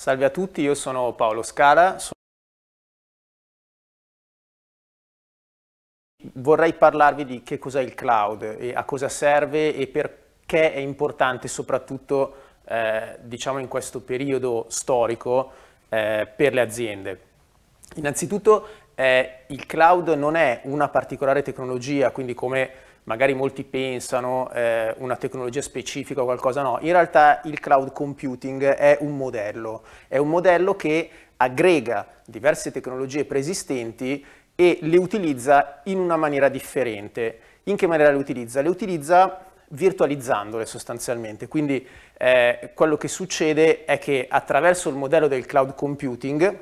Salve a tutti, io sono Paolo Scala. Vorrei parlarvi di che cos'è il cloud, a cosa serve e perché è importante soprattutto eh, diciamo in questo periodo storico eh, per le aziende. Innanzitutto eh, il cloud non è una particolare tecnologia, quindi come magari molti pensano eh, una tecnologia specifica o qualcosa no, in realtà il cloud computing è un modello, è un modello che aggrega diverse tecnologie preesistenti e le utilizza in una maniera differente. In che maniera le utilizza? Le utilizza virtualizzandole sostanzialmente, quindi eh, quello che succede è che attraverso il modello del cloud computing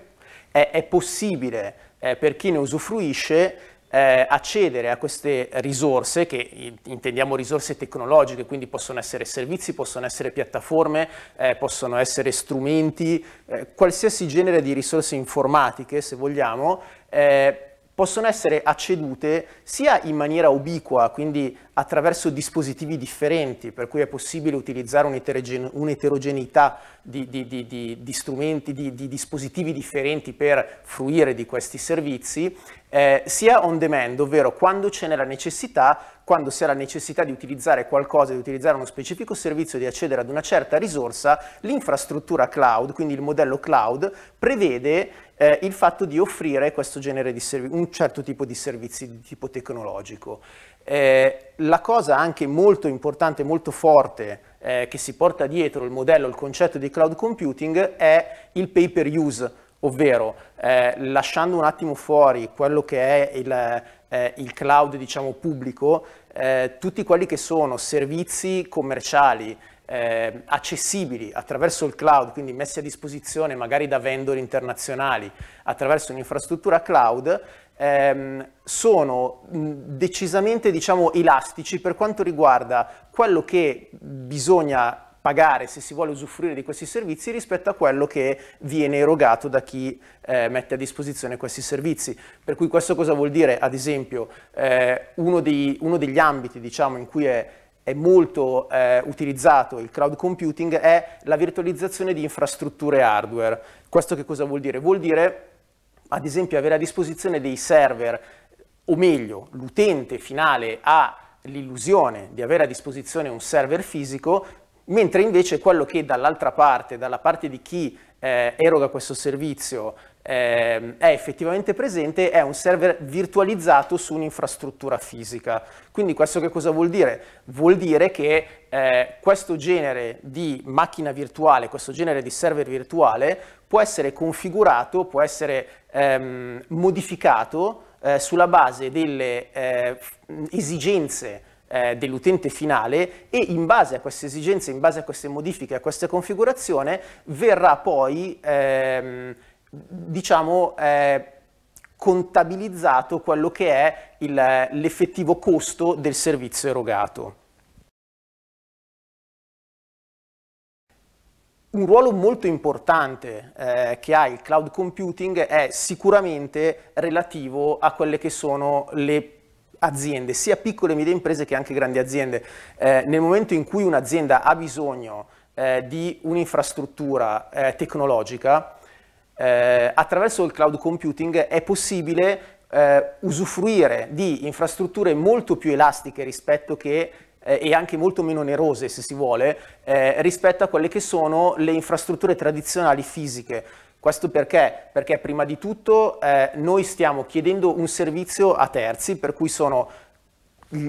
è, è possibile eh, per chi ne usufruisce eh, accedere a queste risorse, che intendiamo risorse tecnologiche, quindi possono essere servizi, possono essere piattaforme, eh, possono essere strumenti, eh, qualsiasi genere di risorse informatiche, se vogliamo, eh, possono essere accedute sia in maniera ubiqua, quindi attraverso dispositivi differenti, per cui è possibile utilizzare un'eterogeneità di, di, di, di, strumenti, di, dispositivi differenti per fruire di questi servizi, eh, sia on demand, ovvero quando ce n'è la necessità, quando si ha la necessità di utilizzare qualcosa, di utilizzare uno specifico servizio, di accedere ad una certa risorsa, l'infrastruttura cloud, quindi il modello cloud, prevede eh, il fatto di offrire questo genere di servi- un certo tipo di servizi di tipo tecnologico. Eh, la cosa anche molto importante, molto forte eh, che si porta dietro il modello, il concetto di cloud computing è il pay per use, ovvero eh, lasciando un attimo fuori quello che è il, eh, il cloud diciamo, pubblico, eh, tutti quelli che sono servizi commerciali eh, accessibili attraverso il cloud, quindi messi a disposizione magari da vendor internazionali attraverso un'infrastruttura cloud, ehm, sono decisamente diciamo, elastici per quanto riguarda quello che bisogna pagare se si vuole usufruire di questi servizi rispetto a quello che viene erogato da chi eh, mette a disposizione questi servizi. Per cui questo cosa vuol dire? Ad esempio, eh, uno, dei, uno, degli ambiti diciamo, in cui è è molto eh, utilizzato il cloud computing è la virtualizzazione di infrastrutture hardware. Questo che cosa vuol dire? Vuol dire, ad esempio, avere a disposizione dei server, o meglio, l'utente finale ha l'illusione di avere a disposizione un server fisico, mentre invece quello che dall'altra parte, dalla parte di chi eh, eroga questo servizio, eh, è effettivamente presente è un server virtualizzato su un'infrastruttura fisica. Quindi questo che cosa vuol dire? Vuol dire che eh, questo genere di macchina virtuale, questo genere di server virtuale può essere configurato, può essere ehm, modificato eh, sulla base delle eh, esigenze eh, dell'utente finale e in base a queste esigenze, in base a queste modifiche, a questa configurazione verrà poi ehm, diciamo, eh, contabilizzato quello che è il, l'effettivo costo del servizio erogato. Un ruolo molto importante eh, che ha il cloud computing è sicuramente relativo a quelle che sono le aziende, sia piccole e medie imprese che anche grandi aziende. Eh, nel momento in cui un'azienda ha bisogno eh, di un'infrastruttura eh, tecnologica, eh, attraverso il cloud computing è possibile eh, usufruire di infrastrutture molto più elastiche rispetto che eh, e anche molto meno onerose se si vuole eh, rispetto a quelle che sono le infrastrutture tradizionali fisiche. Questo perché? Perché prima di tutto eh, noi stiamo chiedendo un servizio a terzi, per cui sono mm,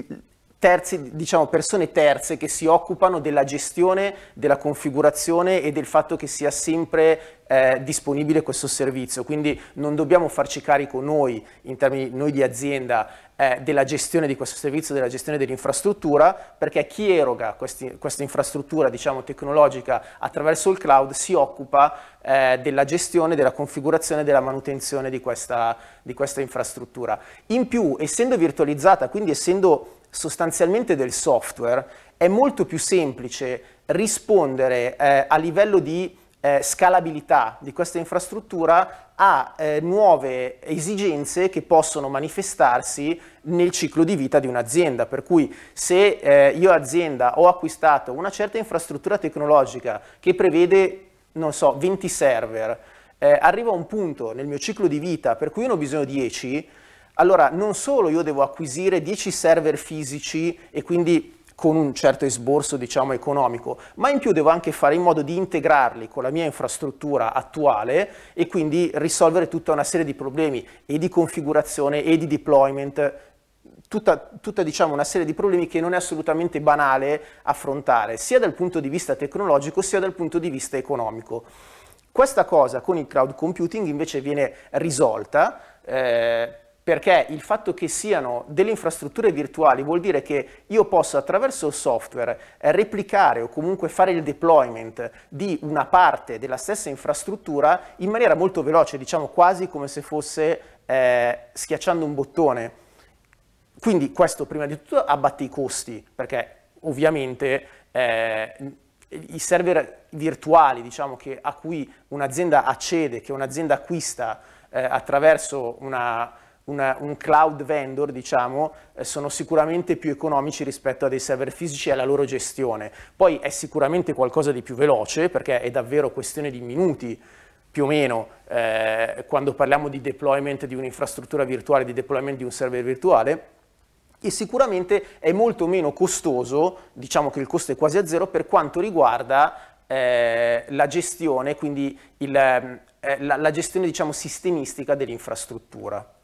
terzi, diciamo, persone terze che si occupano della gestione, della configurazione e del fatto che sia sempre eh, disponibile questo servizio, quindi non dobbiamo farci carico noi, in termini noi di azienda, eh, della gestione di questo servizio, della gestione dell'infrastruttura, perché chi eroga questi, questa infrastruttura diciamo, tecnologica attraverso il cloud si occupa eh, della gestione, della configurazione, della manutenzione di questa, di questa infrastruttura. In più, essendo virtualizzata, quindi essendo sostanzialmente del software, è molto più semplice rispondere eh, a livello di eh, scalabilità di questa infrastruttura a eh, nuove esigenze che possono manifestarsi nel ciclo di vita di un'azienda. Per cui se eh, io azienda ho acquistato una certa infrastruttura tecnologica che prevede, non so, 20 server, eh, arriva un punto nel mio ciclo di vita per cui ne ho bisogno 10, allora non solo io devo acquisire 10 server fisici e quindi con un certo esborso diciamo, economico, ma in più devo anche fare in modo di integrarli con la mia infrastruttura attuale e quindi risolvere tutta una serie di problemi e di configurazione e di deployment, tutta, tutta diciamo, una serie di problemi che non è assolutamente banale affrontare, sia dal punto di vista tecnologico sia dal punto di vista economico. Questa cosa con il cloud computing invece viene risolta. Eh, perché il fatto che siano delle infrastrutture virtuali vuol dire che io posso attraverso il software eh, replicare o comunque fare il deployment di una parte della stessa infrastruttura in maniera molto veloce, diciamo quasi come se fosse eh, schiacciando un bottone. Quindi questo prima di tutto abbatte i costi, perché ovviamente eh, i server virtuali diciamo, a cui un'azienda accede, che un'azienda acquista eh, attraverso una una, un cloud vendor, diciamo, eh, sono sicuramente più economici rispetto a dei server fisici e alla loro gestione. Poi è sicuramente qualcosa di più veloce, perché è davvero questione di minuti più o meno eh, quando parliamo di deployment di un'infrastruttura virtuale, di deployment di un server virtuale, e sicuramente è molto meno costoso, diciamo che il costo è quasi a zero per quanto riguarda eh, la gestione, quindi il, eh, la, la gestione diciamo, sistemistica dell'infrastruttura.